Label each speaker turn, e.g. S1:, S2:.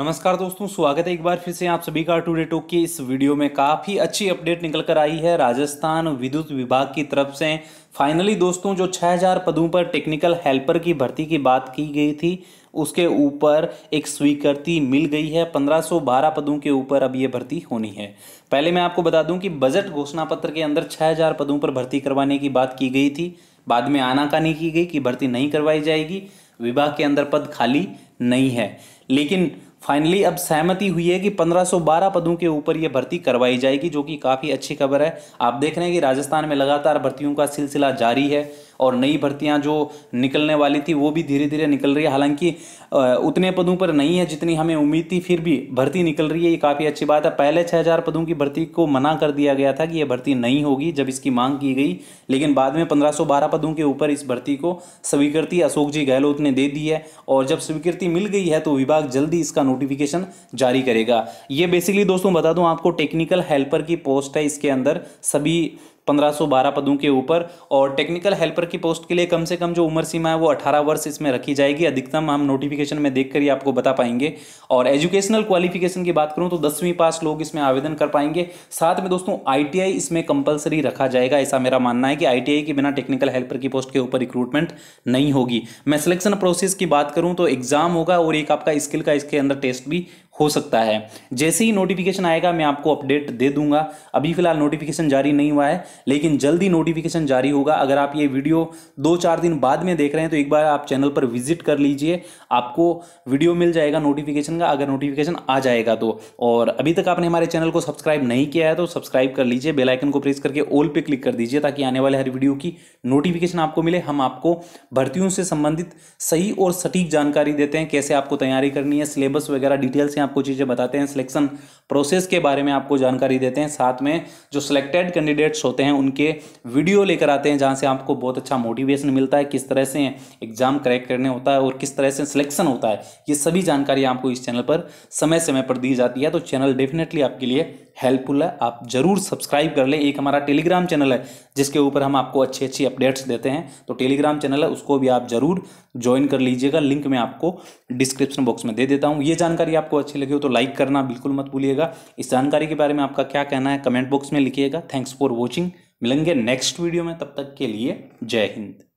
S1: नमस्कार दोस्तों स्वागत है एक बार फिर से आप सभी का टू टोक की इस वीडियो में काफ़ी अच्छी अपडेट निकल कर आई है राजस्थान विद्युत विभाग की तरफ से फाइनली दोस्तों जो 6000 पदों पर टेक्निकल हेल्पर की भर्ती की बात की गई थी उसके ऊपर एक स्वीकृति मिल गई है 1512 पदों के ऊपर अब ये भर्ती होनी है पहले मैं आपको बता दूं कि बजट घोषणा पत्र के अंदर 6000 पदों पर भर्ती करवाने की बात की गई थी बाद में आनाकानी की गई कि भर्ती नहीं करवाई जाएगी विभाग के अंदर पद खाली नहीं है लेकिन फाइनली अब सहमति हुई है कि 1512 पदों के ऊपर ये भर्ती करवाई जाएगी जो कि काफ़ी अच्छी खबर है आप देख रहे हैं कि राजस्थान में लगातार भर्तियों का सिलसिला जारी है और नई भर्तियां जो निकलने वाली थी वो भी धीरे धीरे निकल रही है हालांकि उतने पदों पर नहीं है जितनी हमें उम्मीद थी फिर भी भर्ती निकल रही है ये काफ़ी अच्छी बात है पहले छः हज़ार पदों की भर्ती को मना कर दिया गया था कि ये भर्ती नहीं होगी जब इसकी मांग की गई लेकिन बाद में पंद्रह पदों के ऊपर इस भर्ती को स्वीकृति अशोक जी गहलोत ने दे दी है और जब स्वीकृति मिल गई है तो विभाग जल्दी इसका नोटिफिकेशन जारी करेगा ये बेसिकली दोस्तों बता दूँ आपको टेक्निकल हेल्पर की पोस्ट है इसके अंदर सभी 1512 पदों के ऊपर और टेक्निकल हेल्पर की पोस्ट के लिए कम से कम जो उम्र सीमा है वो 18 वर्ष इसमें रखी जाएगी अधिकतम हम नोटिफिकेशन में देख कर ही आपको बता पाएंगे और एजुकेशनल क्वालिफिकेशन की बात करूं तो दसवीं पास लोग इसमें आवेदन कर पाएंगे साथ में दोस्तों आई इसमें कंपलसरी रखा जाएगा ऐसा मेरा मानना है कि आई के बिना टेक्निकल हेल्पर की पोस्ट के ऊपर रिक्रूटमेंट नहीं होगी मैं सिलेक्शन प्रोसेस की बात करूँ तो एग्ज़ाम होगा और एक आपका स्किल का इसके अंदर टेस्ट भी हो सकता है जैसे ही नोटिफिकेशन आएगा मैं आपको अपडेट दे दूंगा अभी फिलहाल नोटिफिकेशन जारी नहीं हुआ है लेकिन जल्दी नोटिफिकेशन जारी होगा अगर आप ये वीडियो दो चार दिन बाद में देख रहे हैं तो एक बार आप चैनल पर विजिट कर लीजिए आपको वीडियो मिल जाएगा नोटिफिकेशन का अगर नोटिफिकेशन आ जाएगा तो और अभी तक आपने हमारे चैनल को सब्सक्राइब नहीं किया है तो सब्सक्राइब कर लीजिए बेलाइकन को प्रेस करके ऑल पर क्लिक कर दीजिए ताकि आने वाले हर वीडियो की नोटिफिकेशन आपको मिले हम आपको भर्तियों से संबंधित सही और सटीक जानकारी देते हैं कैसे आपको तैयारी करनी है सिलेबस वगैरह डिटेल्स यहाँ आपको चीज़ें बताते हैं सिलेक्शन प्रोसेस के बारे में आपको जानकारी देते हैं साथ में जो सिलेक्टेड कैंडिडेट्स होते हैं उनके वीडियो लेकर आते हैं जहाँ से आपको बहुत अच्छा मोटिवेशन मिलता है किस तरह से एग्ज़ाम क्रैक करने होता है और किस तरह से सिलेक्शन होता है ये सभी जानकारी आपको इस चैनल पर समय समय पर दी जाती है तो चैनल डेफिनेटली आपके लिए हेल्पफुल है आप जरूर सब्सक्राइब कर लें एक हमारा टेलीग्राम चैनल है जिसके ऊपर हम आपको अच्छी अच्छी अपडेट्स देते हैं तो टेलीग्राम चैनल है उसको भी आप जरूर ज्वाइन कर लीजिएगा लिंक मैं आपको डिस्क्रिप्शन बॉक्स में दे देता हूँ ये जानकारी आपको अच्छी लगी हो तो लाइक करना बिल्कुल मत भूलिएगा इस जानकारी के बारे में आपका क्या कहना है कमेंट बॉक्स में लिखिएगा थैंक्स फॉर वॉचिंग मिलेंगे नेक्स्ट वीडियो में तब तक के लिए जय हिंद